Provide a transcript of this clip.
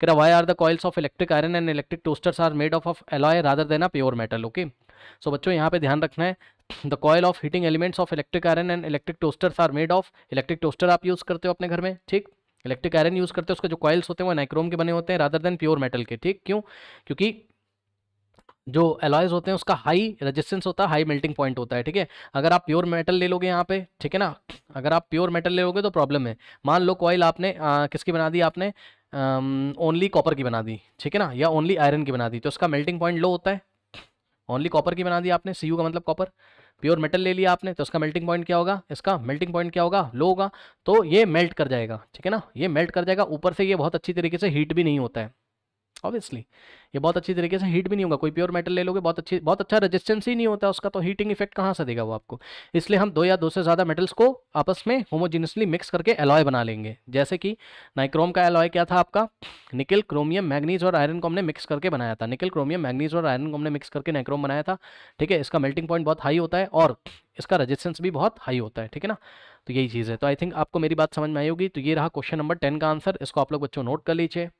Kira, why are the coils of electric iron and electric toasters are made of of alloy rather than a pure metal okay so बच्चों यहाँ पे ध्यान रखना है the coil of heating elements of electric iron and electric toasters are made of electric toaster आप use करते हो अपने घर में ठीक इलेक्ट्रिक आयरन यूज़ करते हो उसके जो कॉयल्स होते हैं वो नाइक्रोम के बने होते हैं रादर देन प्योर मेटल के ठीक क्यों क्योंकि जो एलॉयज होते हैं उसका हाई रेजिस्टेंस होता है हाई मेल्टिंग पॉइंट होता है ठीक है अगर आप प्योर मेटल ले लोगे यहाँ पे ठीक है ना अगर आप प्योर मेटल ले लोगे तो प्रॉब्लम है मान लो कॉयल आपने आ, किसकी बना दी आपने ओनली um, कॉपर की बना दी ठीक है ना या ओनली आयरन की बना दी तो उसका मेल्टिंग पॉइंट लो होता है ओनली कॉपर की बना दी आपने सी का मतलब कॉपर प्योर मेटल ले लिया आपने तो उसका मेल्टिंग पॉइंट क्या होगा इसका मेल्टिंग पॉइंट क्या होगा लो होगा तो ये मेल्ट कर जाएगा ठीक है ना ये मेल्ट कर जाएगा ऊपर से ये बहुत अच्छी तरीके से हीट भी नहीं होता है ऑब्वियसली ये बहुत अच्छी तरीके से हीट भी नहीं होगा कोई प्योर मेटल ले लोगे बहुत अच्छी बहुत अच्छा रेजिस्टेंस ही नहीं होता उसका तो हीटिंग इफेक्ट कहाँ से देगा वो आपको इसलिए हम दो या दो से ज़्यादा मेटल्स को आपस में होमोजीनियसली मिक्स करके एलॉय बना लेंगे जैसे कि नाइक्रोम का एलॉय क्या था आपका निकल क्रोमियम मैगनीज़ और आयरन को हमने मिक्स करके बनाया था निकल क्रोमियम मैगनीज और आयरन को हमने मिक्स करके नाइक्रोम बनाया था ठीक है इसका मेल्टिंग पॉइंट बहुत हाई होता है और इसका रजिस्टेंस भी बहुत हाई होता है ठीक है ना तो यही चीज़ है तो आई थिंक आपको मेरी बात समझ में आई होगी तो ये रहा क्वेश्चन नंबर टेन का आंसर इसको आप लोग बच्चों नोट कर लीजिए